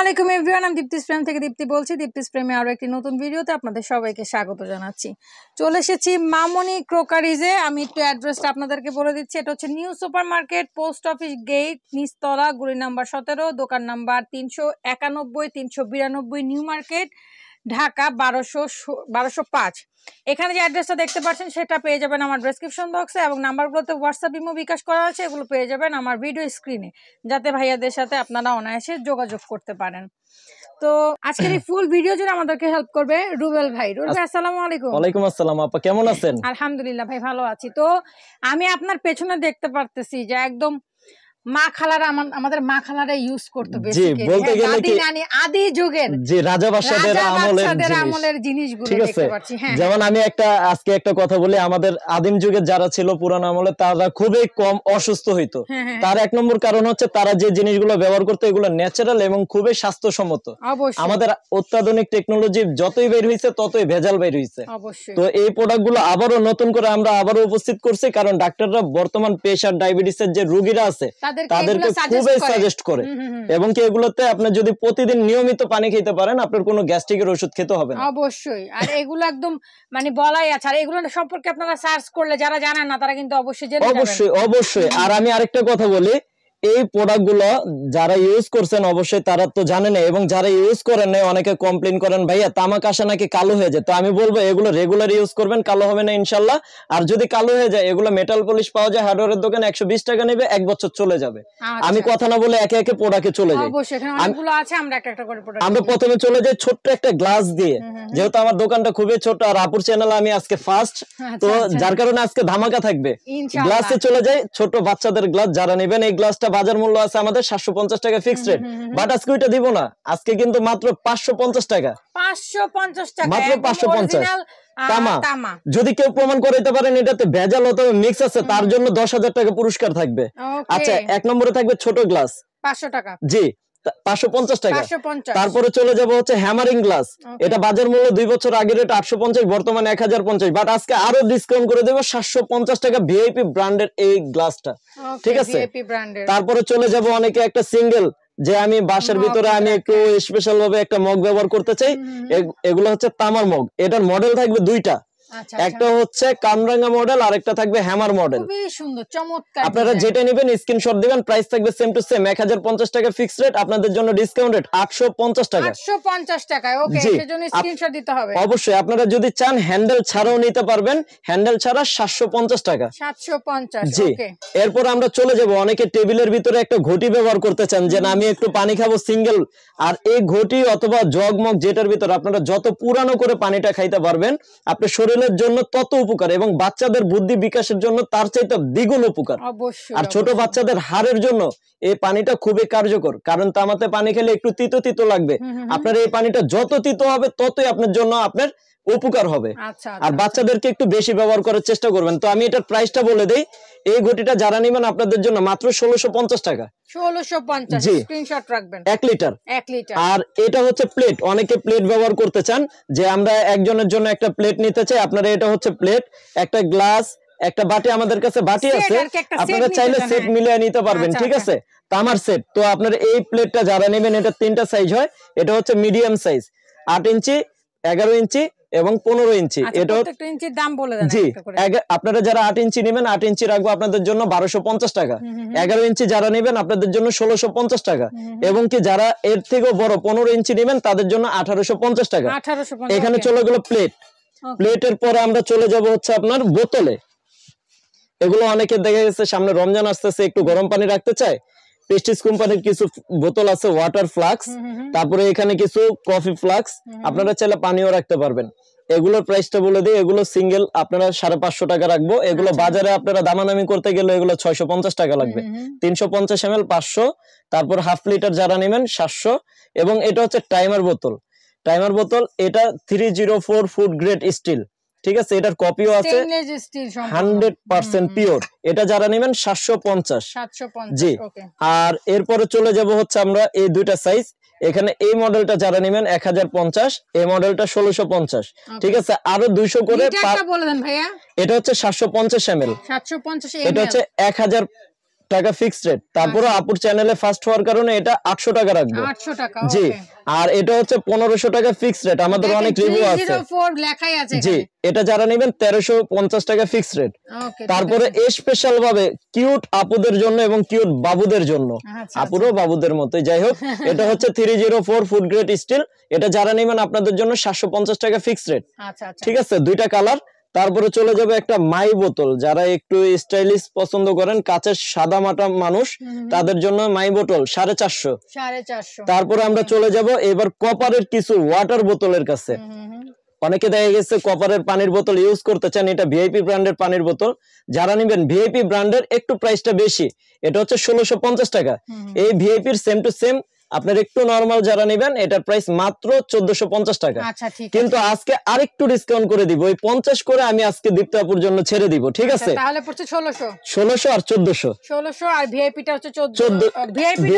আলাইকুম এভরিওয়ান আমি দীপ্তি প্রেম থেকে দীপ্তি বলছি দীপ্তি প্রেমে আরও একটি নতুন ভিডিওতে আপনাদের সবাইকে স্বাগত জানাচ্ছি চলে এসেছি মামনি ক্রোকারিজে আমি একটু অ্যাড্রেসটা আপনাদেরকে বলে দিচ্ছি এটা হচ্ছে new supermarket post office gate নিস্তলা গুড়ি নাম্বার সতেরো দোকান নাম্বার তিনশো একানব্বই তিনশো বিরানব্বই নিউ মার্কেট ঢাকা বারোশো বারোশো পাঁচ এখানে যে অ্যাড্রেসটা দেখতে পাচ্ছেন সেটা পেয়ে যাবেন আমার ডেসক্রিপশন বক্সে এবং নাম্বারগুলোতে হোয়াটসঅ্যাপ ইমো বিকাশ করা আছে এগুলো পেয়ে যাবেন আমার ভিডিও স্ক্রিনে যাতে ভাইয়াদের সাথে আপনারা অনায়াসে যোগাযোগ করতে পারেন তো আজকের এই ফুল ভিডিও জুড়ে আমাদেরকে হেল্প করবে রুবেল ভাই রুবেল ভাই আসসালামু আলাইকুম ওয়ালাইকুম আসসালাম আপা কেমন আছেন আলহামদুলিল্লাহ ভাই ভালো আছি তো আমি আপনার পেছনে দেখতে পারতেছি যে একদম হ্যাঁ, হ্যাঁ। যেমন আমি একটা আজকে একটা কথা বলি আমাদের আদিম যুগের যারা ছিল পুরান আমলে তারা খুবই কম অসুস্থ হইতো হ্যাঁ, তার এক নম্বর কারণ হচ্ছে তারা যে জিনিসগুলো ব্যবহার করতো এগুলো ন্যাচারাল এবং খুবই স্বাস্থ্যসম্মত আমাদের অত্যাধুনিক টেকনোলজি যতই বের হয়েছে ততই ভেজাল বের হয়েছে তো এই প্রোডাক্ট গুলো আবারও নতুন করে আমরা আবারও উপস্থিত করছি কারণ ডাক্তাররা বর্তমান প্রেশার ডায়াবেটিস এর যে রুগীরা আছে তাদেরকে খুবই সাজেস্ট করে এবং কি এগুলোতে আপনি যদি প্রতিদিন নিয়মিত পানি খেতে পারেন আপনার কোনো গ্যাস্ট্রিকের ওষুধ খেতে হবে না অবশ্যই আর এগুলো একদম মানে বলাই আছে আর এগুলো সম্পর্কে আপনারা সার্চ করলে যারা জানেন না তারা কিন্তু অবশ্যই জেনে অবশ্যই অবশ্যই আর আমি আরেকটা কথা বলি এই প্রোডাক্টগুলো যারা ইউজ করছেন অবশ্যই তারা তো জানে না এবং যারা ইউজ করেন না অনেকে কমপ্লেন করেন ভাইয়া তামাক আসে নাকি কালো হয়ে যায় তো আমি বলবো এগুলো রেগুলার ইউজ করবেন কালো হবে না ইনশাল্লাহ আর যদি কালো হয়ে যায় এগুলো মেটাল পলিশ পাওয়া যায় হার্ডওয়ারের দোকানে একশো বিশ টাকা নেবে এক বছর চলে যাবে আচ্ছা। আমি কথা না বলে একে একে প্রোডাক্টে চলে যাই আমরা প্রথমে চলে যাই ছোট্ট একটা গ্লাস দিয়ে যেহেতু আমার দোকানটা খুবই ছোট আর আপুর চ্যানেল আমি আজকে ফার্স্ট আচ্ছা, তো আচ্ছা। যার কারণে আজকে ধামাকা থাকবে গ্লাসে চলে যাই ছোট বাচ্চাদের গ্লাস যারা নেবেন এই গ্লাসটা বাজার মূল্য আছে আমাদের সাতশো পঞ্চাশ টাকা ফিক্সড রেট বাট স্কুইটা দিব না আজকে কিন্তু মাত্র পাঁচশো পঞ্চাশ টাকা পাঁচশো পঞ্চাশ টাকা মাত্র পাঁচশো পঞ্চাশ তামা যদি কেউ প্রমাণ করাইতে পারেন এটাতে ভেজাল অথবা মিক্স আছে তার জন্য দশ হাজার টাকা পুরস্কার থাকবে আচ্ছা এক নম্বরে থাকবে ছোট গ্লাস পাঁচশো টাকা জি পাঁচশো পঞ্চাশ টাকা তারপরে চলে যাব হচ্ছে হ্যামারিং গ্লাস এটা বাজার মূল্য দুই বছর আগে রেট আটশো পঞ্চাশ বর্তমানে এক পঞ্চাশ বাট আজকে আরো ডিসকাউন্ট করে দেবো সাতশো পঞ্চাশ টাকা ভিআইপি ব্র্যান্ডের এই গ্লাসটা ঠিক আছে তারপরে চলে যাব অনেকে একটা সিঙ্গেল যে আমি বাসার ভিতরে আমি একটু স্পেশাল ভাবে একটা মগ ব্যবহার করতে চাই এগুলো হচ্ছে তামার মগ এটার মডেল থাকবে দুইটা আচ্ছা, আচ্ছা। একটা হচ্ছে কামরাঙ্গা মডেল আর একটা থাকবে হ্যামার মডেল খুবই সুন্দর চমৎকার আপনারা যেটা নেবেন স্ক্রিনশট দিবেন প্রাইস থাকবে সেম টু সেম 1050 টাকা ফিক্সড রেট আপনাদের জন্য ডিসকাউন্ট রেট 850 টাকা 850 টাকায় ওকে সেজন্য স্ক্রিনশট দিতে হবে অবশ্যই আপনারা যদি চান হ্যান্ডেল ছাড়াও নিতে পারবেন হ্যান্ডেল ছাড়া 750 টাকা 750 ওকে এরপর আমরা চলে যাব অনেকে টেবিলের ভিতরে একটা ঘটি ব্যবহার করতে চান যে না আমি একটু পানি খাবো সিঙ্গেল আর এই ঘটি অথবা জগমগ মগ যেটার ভিতর আপনারা যত পুরানো করে পানিটা খাইতে পারবেন আপনি শরীরে সকলের জন্য তত উপকার এবং বাচ্চাদের বুদ্ধি বিকাশের জন্য তার চাইতে দ্বিগুণ উপকার আর ছোট বাচ্চাদের হারের জন্য এই পানিটা খুবই কার্যকর কারণ তামাতে পানি খেলে একটু তিতো তিতো লাগবে আপনার এই পানিটা যত তিতো হবে ততই আপনার জন্য আপনার উপকার হবে আচ্ছা, আচ্ছা, আর আচ্ছা। বাচ্চাদেরকে একটু বেশি ব্যবহার করার চেষ্টা করবেন তো আমি এটার প্রাইসটা বলে দিই এই ঘটিটা যারা নেবেন আপনাদের জন্য মাত্র ষোলোশো পঞ্চাশ টাকা আর এটা হচ্ছে প্লেট অনেকে প্লেট ব্যবহার করতে চান যে আমরা একজনের জন্য একটা প্লেট নিতে চাই আপনারা এটা হচ্ছে প্লেট একটা গ্লাস একটা বাটি আমাদের কাছে আছে আপনারা চাইলে সেট হ্যাঁ। মিলিয়ে নিতে পারবেন ঠিক আছে তামার সেট তো আপনার এই প্লেটটা যারা নেবেন এটা তিনটা সাইজ হয় এটা হচ্ছে মিডিয়াম সাইজ আট ইঞ্চি এগারো ইঞ্চি এবং পনেরো ইঞ্চি আচ্ছা, এটা জি আপনারা যারা আট ইঞ্চি নেবেন আট ইঞ্চি রাখবো আপনাদের জন্য বারোশো পঞ্চাশ টাকা এগারো ইঞ্চি যারা নেবেন আপনাদের জন্য ষোলোশো পঞ্চাশ টাকা এবং কি যারা এর থেকেও বড় পনেরো ইঞ্চি নেবেন তাদের জন্য আঠারোশো পঞ্চাশ টাকা এখানে চলে গেলো প্লেট প্লেটের পরে আমরা চলে যাব হচ্ছে আপনার বোতলে এগুলো অনেকের দেখা গেছে সামনে রমজান আসতেছে একটু গরম পানি রাখতে চায় পেস্টিস কোম্পানির কিছু বোতল আছে ওয়াটার ফ্লাক্স তারপরে এখানে কিছু কফি ফ্লাক্স আপনারা চাইলে পানিও রাখতে পারবেন এগুলোর প্রাইসটা বলে দিই এগুলো সিঙ্গেল আপনারা সাড়ে পাঁচশো টাকা রাখবো এগুলো আচ্ছা। বাজারে আপনারা দামানামি করতে গেলে এগুলো ছয়শো পঞ্চাশ টাকা লাগবে তিনশো পঞ্চাশ এম এল পাঁচশো তারপর হাফ লিটার যারা নেবেন সাতশো এবং এটা হচ্ছে টাইমার বোতল টাইমার বোতল এটা three zero four food grade steel ঠিক আছে এটার কপিও আছে হান্ড্রেড পার্সেন্ট পিওর এটা যারা নেবেন সাতশো পঞ্চাশ জি আর এরপরে চলে যাব হচ্ছে আমরা এই দুইটা সাইজ এখানে এই মডেলটা যারা নেবেন এক হাজার পঞ্চাশ এই মডেলটা ষোলোশো পঞ্চাশ ঠিক আছে আরো দুইশো করে এটা হচ্ছে সাতশো পঞ্চাশ এম এল সাতশো পঞ্চাশ এটা হচ্ছে এক হাজার টাকা ফিক্সড রেট তারপরে আপুর চ্যানেলে ফার্স্ট হওয়ার কারণে এটা 800 টাকা রাখবো 800 টাকা জি আর এটা হচ্ছে 1500 টাকা ফিক্সড রেট আমাদের অনেক রিভিউ আছে লেখাই আছে জি এটা যারা নেবেন 1350 টাকা ফিক্সড রেট ওকে তারপরে স্পেশাল ভাবে কিউট আপুদের জন্য এবং কিউট বাবুদের জন্য আচ্ছা, আচ্ছা। আপুরও বাবুদের মতই যাই হোক এটা হচ্ছে 304 ফুড গ্রেড স্টিল এটা যারা নেবেন আপনাদের জন্য 750 টাকা ফিক্সড রেট আচ্ছা আচ্ছা ঠিক আছে দুইটা কালার তারপরে চলে যাবে একটা মাই বোতল যারা একটু স্টাইলিশ পছন্দ করেন কাছের সাদা মাটা মানুষ তাদের জন্য মাই বোতল সাড়ে চারশো তারপরে আমরা চলে যাব এবার কপারের কিছু ওয়াটার বোতলের কাছে অনেকে দেখা গেছে কপারের পানির বোতল ইউজ করতে চান এটা ভিআইপি ব্র্যান্ডের পানির বোতল যারা নেবেন ভিআইপি ব্র্যান্ডের একটু প্রাইসটা বেশি এটা হচ্ছে ষোলোশো টাকা এই ভিআইপির সেম টু সেম আপনার একটু নর্মাল যারা নেবেন এটার প্রাইস মাত্র পঞ্চাশ টাকা আচ্ছা, কিন্তু আজকে আরেকটু ডিসকাউন্ট করে দিব ওই পঞ্চাশ করে আমি আজকে দীপ্তাপুর জন্য ছেড়ে দিব ঠিক আচ্ছা, আছে তাহলে পড়ছে আর চোদ্দশো 1600 আর ভিআইপিটা হচ্ছে ভিআইপি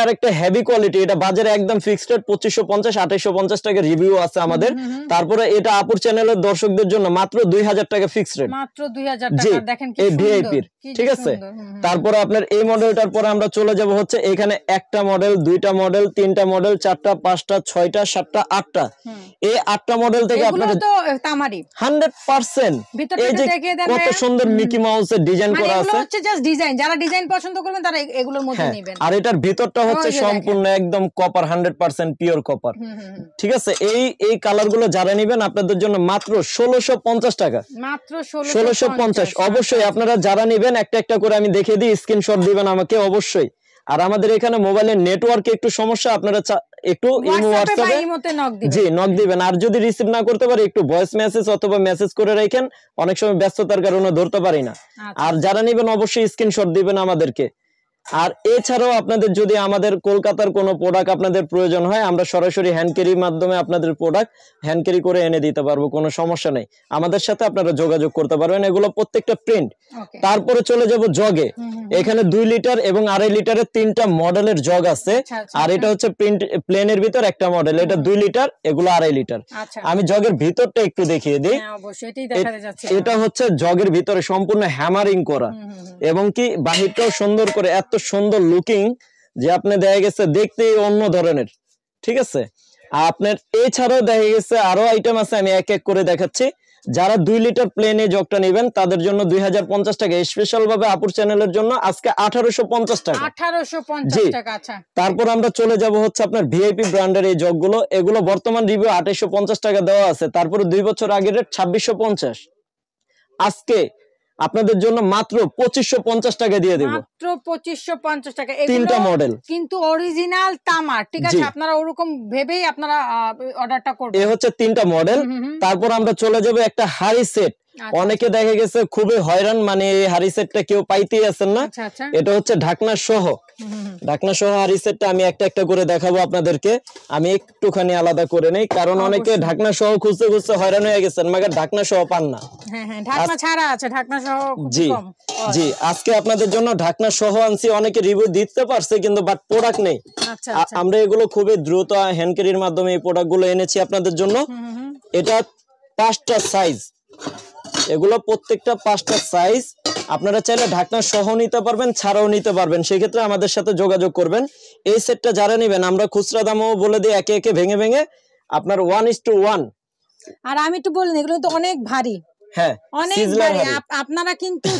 হচ্ছে আরেকটা হেভি কোয়ালিটি এটা বাজারে একদম ফিক্সড রেট 2550 পঞ্চাশ টাকা রিভিউ আছে আমাদের তারপরে এটা আপুর চ্যানেলের দর্শকদের জন্য মাত্র দুই হাজার টাকা ফিক্সড রেট মাত্র হাজার টাকা দেখেন ভিআইপির ঠিক আছে তারপরে আপনার এই মডেলটার পরে আমরা চলে যাব হচ্ছে এখানে একটা মডেল দুইটা মডেল তিনটা মডেল চারটা পাঁচটা ছয়টা সাতটা আটটা এই আটটা মডেল থেকে আপনার হান্ড্রেড পার্সেন্ট এই যে কত সুন্দর মিকি মাউস এর ডিজাইন করা আছে যারা ডিজাইন পছন্দ করবেন তারা এগুলোর মধ্যে হ্যাঁ, নেবেন আর এটার ভিতরটা হচ্ছে সম্পূর্ণ একদম copper hundred percent pure copper ঠিক আছে এই এই কালার গুলো যারা নেবেন আপনাদের জন্য মাত্র ষোলোশো টাকা মাত্র ষোলোশো অবশ্যই আপনারা যারা নেবেন একটা একটা করে আমি দেখে যদি স্ক্রিনশট দিবেন আমাকে অবশ্যই আর আমাদের এখানে মোবাইলের নেটওয়ার্কে একটু সমস্যা আপনারা একটু ইমো হোয়াটসঅ্যাপে জি নক দিবেন আর যদি রিসিভ না করতে পারি একটু ভয়েস মেসেজ অথবা মেসেজ করে রাখেন অনেক সময় ব্যস্ততার কারণে ধরতে পারি না আচ্ছা। আর যারা নেবেন অবশ্যই স্ক্রিনশট দিবেন আমাদেরকে আর এছাড়াও আপনাদের যদি আমাদের কলকাতার কোনো প্রোডাক্ট আপনাদের প্রয়োজন হয় আমরা সরাসরি হ্যান্ড ক্যারির মাধ্যমে আপনাদের প্রোডাক্ট হ্যান্ড ক্যারি করে এনে দিতে পারবো কোনো সমস্যা নেই আমাদের সাথে আপনারা যোগাযোগ করতে পারবেন এগুলো প্রত্যেকটা প্রিন্ট তারপরে চলে যাব জগে এখানে দুই লিটার এবং আড়াই লিটারের তিনটা মডেলের জগ আছে আচ্ছা, আচ্ছা। আর এটা হচ্ছে প্রিন্ট প্লেনের ভিতর একটা মডেল এটা দুই লিটার এগুলো আড়াই লিটার আচ্ছা। আমি জগের ভিতরটা একটু দেখিয়ে দিই হ্যাঁ, এটা হচ্ছে জগের ভিতরে সম্পূর্ণ হ্যামারিং করা এবং কি বাহিরটাও সুন্দর করে এত এত সুন্দর লুকিং যে আপনি দেখা গেছে দেখতে অন্য ধরনের ঠিক আছে আপনার এছাড়াও দেখা গেছে আরো আইটেম আছে আমি এক এক করে দেখাচ্ছি যারা দুই লিটার প্লেনে জগটা নেবেন তাদের জন্য দুই হাজার পঞ্চাশ টাকা স্পেশাল ভাবে আপুর চ্যানেলের জন্য আজকে আঠারোশো পঞ্চাশ টাকা আঠারোশো টাকা আচ্ছা। তারপর আমরা চলে যাব হচ্ছে আপনার ভিআইপি ব্র্যান্ডের এই জগগুলো এগুলো বর্তমান রিভিউ আঠাইশো পঞ্চাশ টাকা দেওয়া আছে তারপরে দুই বছর আগের রেট ছাব্বিশশো আজকে আপনাদের জন্য মাত্র পঁচিশশো পঞ্চাশ টাকা দিয়ে দেবো মাত্র পঁচিশশো পঞ্চাশ টাকা তিনটা মডেল কিন্তু অরিজিনাল তামার ঠিক আছে আপনারা ওরকম ভেবেই আপনারা অর্ডারটা করবেন এ হচ্ছে তিনটা মডেল তারপর আমরা চলে যাব একটা হাই সেট আচ্ছা, আচ্ছা। অনেকে দেখা গেছে খুবই হয়রান মানে এই হাড়ি সেটটা কেউ পাইতেই আছেন না আচ্ছা, এটা হচ্ছে ঢাকনা সহ ঢাকনা সহ আর সেটটা আমি একটা একটা করে দেখাবো আপনাদেরকে আমি একটুখানি আলাদা করে নেই কারণ অনেকে ঢাকনা সহ খুঁজতে খুঁজতে হয়রান হয়ে গেছেন মাগার ঢাকনা সহ পান না হ্যাঁ, হ্যাঁ, জি জি আজকে আপনাদের জন্য ঢাকনা আনছি অনেকে রিভিউ দিতে কিন্তু বাট প্রোডাক্ট নেই আচ্ছা, আচ্ছা। আমরা এগুলো খুবই দ্রুত মাধ্যমে এই প্রোডাক্টগুলো এনেছি আপনাদের জন্য এটা পাঁচটা সাইজ এগুলো প্রত্যেকটা পাঁচটা সাইজ আপনারা চাইলে ঢাকনা সহ নিতে পারবেন ছাড়াও নিতে পারবেন সেক্ষেত্রে আমাদের সাথে যোগাযোগ করবেন এই সেটটা যারা নেবেন আমরা খুচরা দামও বলে দিই একে একে ভেঙে ভেঙে আপনার ওয়ান ইস টু ওয়ান আর আমি একটু বলি এগুলো তো অনেক ভারী হ্যাঁ, আপনারা কিন্তু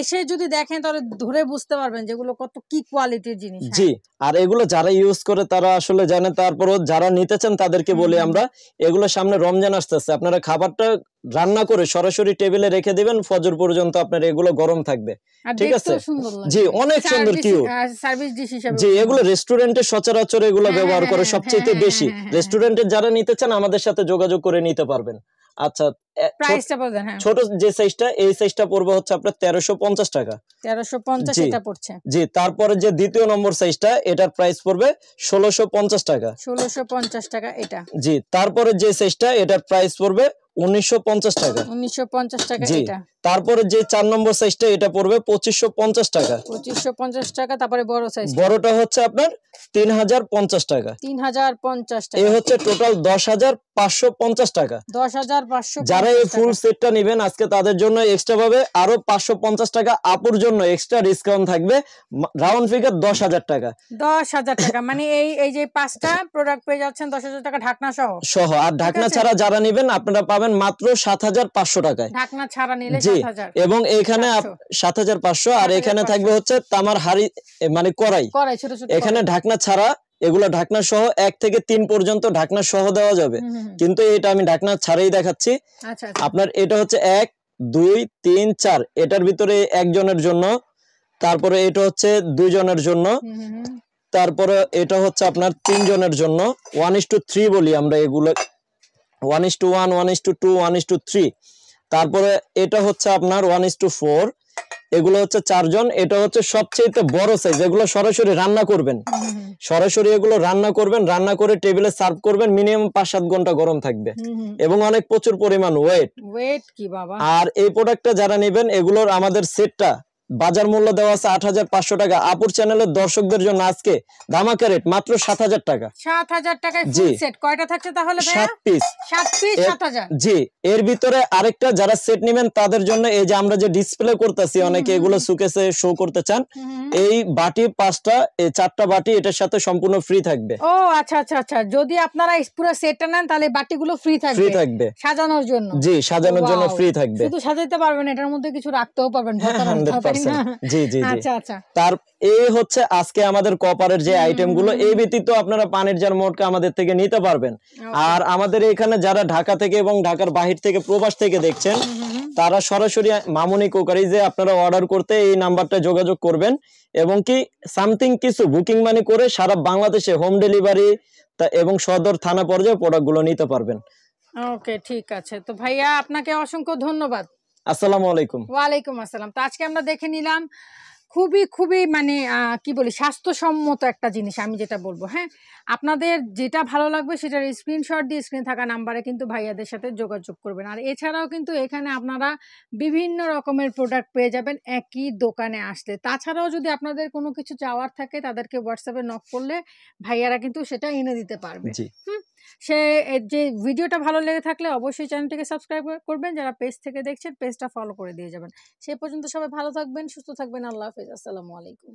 এসে যদি দেখেন তাহলে ধরে বুঝতে পারবেন যেগুলো কত কি কোয়ালিটির জিনিস হ্যাঁ। জি আর এগুলো যারা ইউজ করে তারা আসলে জানে তারপরও যারা নিতে চান তাদেরকে বলি আমরা এগুলো সামনে রমজান আসতেছে আপনারা খাবারটা রান্না করে সরাসরি টেবিলে রেখে দিবেন ফজর পর্যন্ত আপনার এগুলো গরম থাকবে ঠিক আছে জি অনেক সুন্দর কিউ জি এগুলো রেস্টুরেন্টে সচরাচর এগুলো হ্যাঁ, ব্যবহার করে সবচেয়ে বেশি রেস্টুরেন্টে যারা নিতে চান আমাদের সাথে যোগাযোগ করে নিতে পারবেন আচ্ছা হ্যাঁ। ছোট যে সাইজটা এই সাইজটা পড়বে হচ্ছে আপনার টাকা জি যে দ্বিতীয় নম্বর সাইজটা এটার পড়বে টাকা টাকা এটা জি তারপরে যে সাইজটা এটার প্রাইস পড়বে তারপরে যে চার নম্বর সাইজটা এটা পড়বে পঁচিশশো টাকা পঁচিশশো টাকা তারপরে বড়টা হচ্ছে আপনার তিন হাজার পঞ্চাশ টাকা তিন হাজার পঞ্চাশ এ হচ্ছে টোটাল দশ হাজার পাঁচশো পঞ্চাশ টাকা দশ হাজার পাঁচশো যারা এই ফুল সেটটা নেবেন আজকে তাদের জন্য এক্সট্রা পাবে আরো পাঁচশো পঞ্চাশ টাকা আপুর জন্য এক্সট্রা ডিসকাউন্ট থাকবে রাউন্ড ফিগার দশ হাজার টাকা দশ হাজার টাকা মানে এই এই যে পাঁচটা প্রোডাক্ট পেয়ে যাচ্ছেন দশ হাজার টাকা ঢাকনা সহ সহ আর ঢাকনা ছাড়া যারা নেবেন আপনারা পাবেন পাবেন মাত্র সাত হাজার পাঁচশো টাকায় জি এবং এখানে সাত হাজার পাঁচশো আর এখানে থাকবে হচ্ছে তামার হাড়ি মানে কড়াই এখানে ঢাকনা ছাড়া এগুলো ঢাকনা সহ এক থেকে তিন পর্যন্ত ঢাকনা সহ দেওয়া যাবে কিন্তু এটা আমি ঢাকনা ছাড়াই দেখাচ্ছি আচ্ছা, আচ্ছা। আপনার এটা হচ্ছে এক দুই তিন চার এটার ভিতরে একজনের জন্য তারপরে এটা হচ্ছে দুইজনের জন্য তারপরে এটা হচ্ছে আপনার তিনজনের জন্য ওয়ান ইস টু থ্রি বলি আমরা এগুলো one is to one one is to two one is to three তারপরে এটা হচ্ছে আপনার ওয়ান ইস টু ফোর এগুলো হচ্ছে চারজন এটা হচ্ছে সবচেয়ে বড় সাইজ এগুলো সরাসরি রান্না করবেন সরাসরি এগুলো রান্না করবেন রান্না করে টেবিলে সার্ভ করবেন মিনিমাম পাঁচ সাত ঘন্টা গরম থাকবে এবং অনেক প্রচুর পরিমাণ ওয়েট ওয়েট কি বাবা আর এই প্রোডাক্টটা যারা নেবেন এগুলোর আমাদের সেটটা বাজার মূল্য দেওয়া আছে আট হাজার পাঁচশো টাকা আপুর চ্যানেলের দর্শকদের জন্য আজকে ধামাকা রেট মাত্র সাত হাজার টাকা সাত হাজার টাকা জি সেট কয়টা থাকছে তাহলে সাত পিস সাত পিস সাত হাজার জি এর ভিতরে আরেকটা যারা সেট নেবেন তাদের জন্য এই যে আমরা যে ডিসপ্লে করতেছি অনেকে এগুলো সুকেসে শো করতে চান এই বাটি পাঁচটা এই চারটা বাটি এটার সাথে সম্পূর্ণ ফ্রি থাকবে ও আচ্ছা আচ্ছা আচ্ছা যদি আপনারা পুরো সেটটা নেন তাহলে বাটিগুলো ফ্রি থাকবে ফ্রি থাকবে সাজানোর জন্য জি সাজানোর জন্য ফ্রি থাকবে শুধু সাজাইতে পারবেন এটার মধ্যে কিছু রাখতেও পারবেন হ্যাঁ, আচ্ছা, আচ্ছা। তার এই হচ্ছে আজকে আমাদের কপারের যে আইটেম গুলো এই ব্যতীত আপনারা পানির মোটকা আমাদের থেকে নিতে পারবেন আর আমাদের এখানে যারা ঢাকা থেকে এবং ঢাকার বাহির থেকে প্রবাস থেকে দেখছেন তারা সরাসরি মামুনি কোকারি যে আপনারা অর্ডার করতে এই নাম্বারটা যোগাযোগ করবেন এবং কি সামথিং কিছু বুকিং মানি করে সারা বাংলাদেশে হোম ডেলিভারি এবং সদর থানা পর্যায়ে গুলো নিতে পারবেন ওকে ঠিক আছে তো ভাইয়া আপনাকে অসংখ্য ধন্যবাদ আসসালামু আলাইকুম ওয়ালাইকুম আসসালাম তো আজকে আমরা দেখে নিলাম খুবই খুবই মানে কি বলি স্বাস্থ্যসম্মত একটা জিনিস আমি যেটা বলবো হ্যাঁ আপনাদের যেটা ভালো লাগবে সেটার স্ক্রিনশট দিয়ে স্ক্রিনে থাকা নাম্বারে কিন্তু ভাইয়াদের সাথে যোগাযোগ করবেন আর এছাড়াও কিন্তু এখানে আপনারা বিভিন্ন রকমের প্রোডাক্ট পেয়ে যাবেন একই দোকানে আসলে তাছাড়াও যদি আপনাদের কোনো কিছু চাওয়ার থাকে তাদেরকে হোয়াটসঅ্যাপে নক করলে ভাইয়ারা কিন্তু সেটা এনে দিতে পারবে হুম সে যে ভিডিওটা ভালো লেগে থাকলে অবশ্যই চ্যানেলটিকে সাবস্ক্রাইব করবেন যারা পেজ থেকে দেখছেন পেজটা ফলো করে দিয়ে যাবেন সে পর্যন্ত সবাই ভালো থাকবেন সুস্থ থাকবেন আল্লাহ হাফিজ আসসালামু আলাইকুম